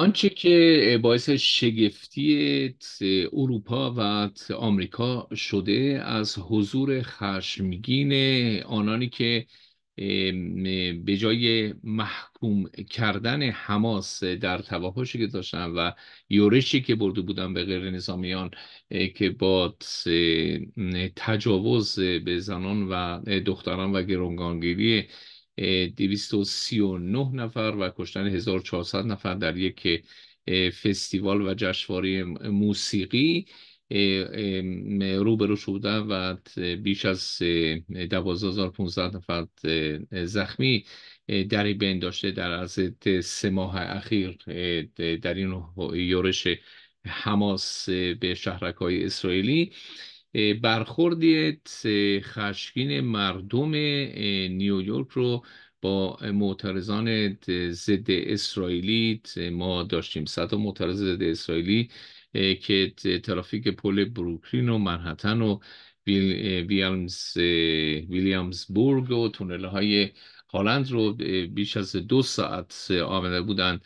آنچه که باعث شگفتی اروپا و آمریکا شده از حضور خشمگین آنانی که به جای محکوم کردن حماس در تواهشی که داشتن و یورشی که برده بودن به غیر نظامیان که با تجاوز به زنان و دختران و گرونگانگیری 239 نفر و کشتن 1400 نفر در یک فستیوال و جشنواره موسیقی روبرو شده و بیش از 12015 نفر زخمی در این بین داشته در عرض سه ماه اخیر در این یورش حماس به شهرک های اسرائیلی برخورد خشکین مردم نیویورک رو با معترضان ضد اسرائیلی ما داشتیم صد معترض ضد اسرائیلی که ترافیک پل بروکلین و منحتن و ویلیامز ویلیامزبورگ و تونل های هالند رو بیش از دو ساعت آمده بودند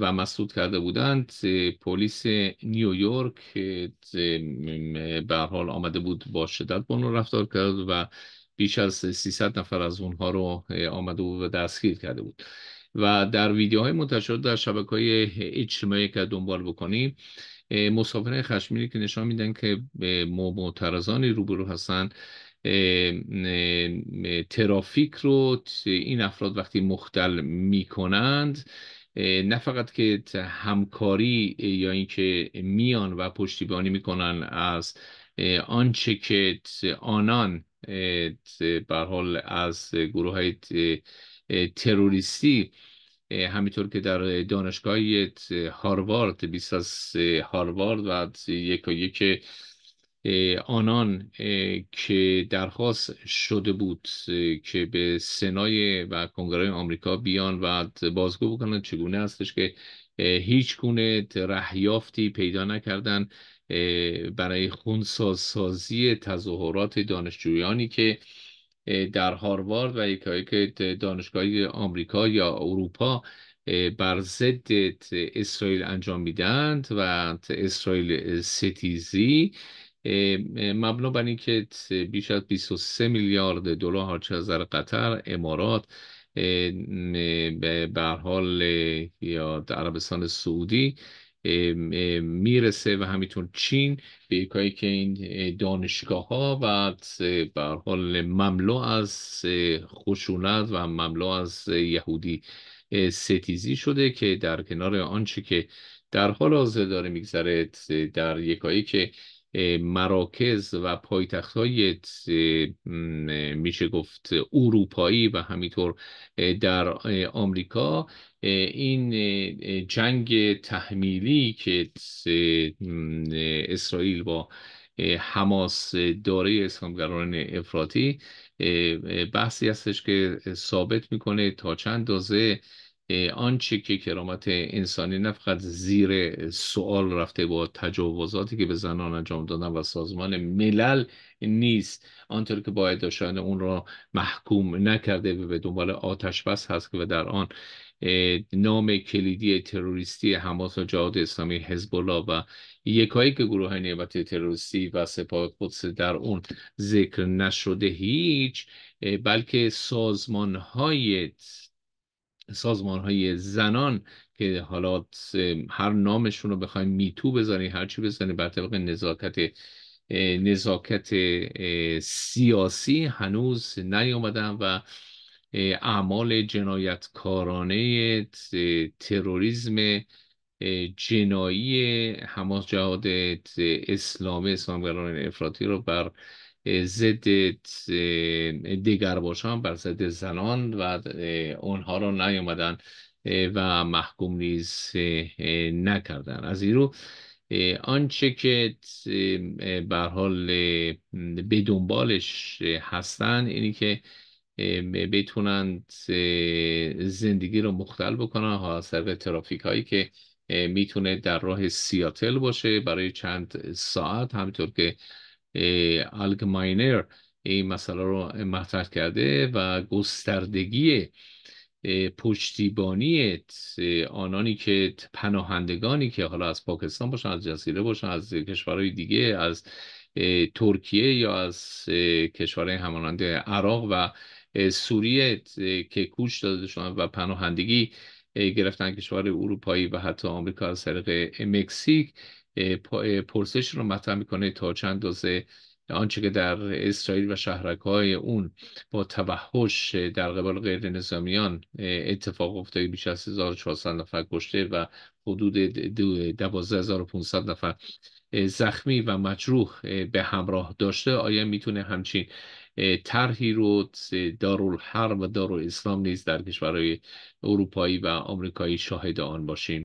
و مسدود کرده بودند پلیس نیویورک به حال آمده بود با شدت با رفتار کرد و بیش از 300 نفر از اونها رو آمده بود و دستگیر کرده بود و در ویدیوهای منتشر در شبکه های اجتماعی که دنبال بکنیم مسافر خشمیری که نشان میدن که معترضانی روبرو هستن ترافیک رو این افراد وقتی مختل میکنند نه فقط که همکاری یا اینکه میان و پشتیبانی میکنن از آنچه که آنان به حال از گروه های تروریستی همینطور که در دانشگاه هاروارد بیست از هاروارد و یک و یک آنان که درخواست شده بود که به سنای و کنگره آمریکا بیان و بازگو بکنن چگونه هستش که هیچ گونه رهیافتی پیدا نکردن برای خونسازسازی تظاهرات دانشجویانی که در هاروارد و یکی که دانشگاهی آمریکا یا اروپا بر ضد اسرائیل انجام میدند و اسرائیل ستیزی مبنا بر اینکه بیش از 23 میلیارد دلار هرچه از قطر امارات به حال یا عربستان سعودی میرسه و همینطور چین به یکایی که این دانشگاه ها و به حال مملو از خشونت و مملو از یهودی ستیزی شده که در کنار آنچه که در حال حاضر داره میگذره در یکایی که مراکز و پایتخت های میشه گفت اروپایی و همینطور در آمریکا این جنگ تحمیلی که اسرائیل با حماس داره اسلامگران افراطی بحثی هستش که ثابت میکنه تا چند دازه آنچه که کرامت انسانی نه فقط زیر سوال رفته با تجاوزاتی که به زنان انجام دادن و سازمان ملل نیست آنطور که باید داشتن اون را محکوم نکرده و به دنبال آتش بس هست که و در آن نام کلیدی تروریستی حماس و جهاد اسلامی حزب الله و یکایی که گروه نیابت تروریستی و سپاه قدس در اون ذکر نشده هیچ بلکه سازمان های سازمان های زنان که حالا هر نامشون رو بخوایم میتو بزنی چی بزنی بر طبق نزاکت نزاکت سیاسی هنوز نیامدن و اعمال جنایتکارانه تروریسم جنایی حماس جهاد اسلامی اسلامگران افراطی رو بر ضد دیگر باشن بر ضد زنان و اونها رو نیامدن و محکوم نیز نکردن از این رو آنچه که به حال به دنبالش هستن اینی که بتونند زندگی رو مختل بکنن ها از ترافیک هایی که میتونه در راه سیاتل باشه برای چند ساعت همینطور که آلگ این مسئله رو مطرح کرده و گستردگی پشتیبانی آنانی که پناهندگانی که حالا از پاکستان باشن از جزیره باشن از کشورهای دیگه از ترکیه یا از کشورهای همانند عراق و سوریه که کوچ داده شدن و پناهندگی گرفتن کشور اروپایی و حتی آمریکا از طریق مکزیک پرسش رو مطرح میکنه تا چند دازه آنچه که در اسرائیل و شهرک اون با توحش در قبال غیر نظامیان اتفاق افتاده بیش از 1400 نفر کشته و حدود 12500 نفر زخمی و مجروح به همراه داشته آیا میتونه همچین طرحی رو دارالحرب و دارالاسلام نیز در کشورهای اروپایی و آمریکایی شاهد آن باشیم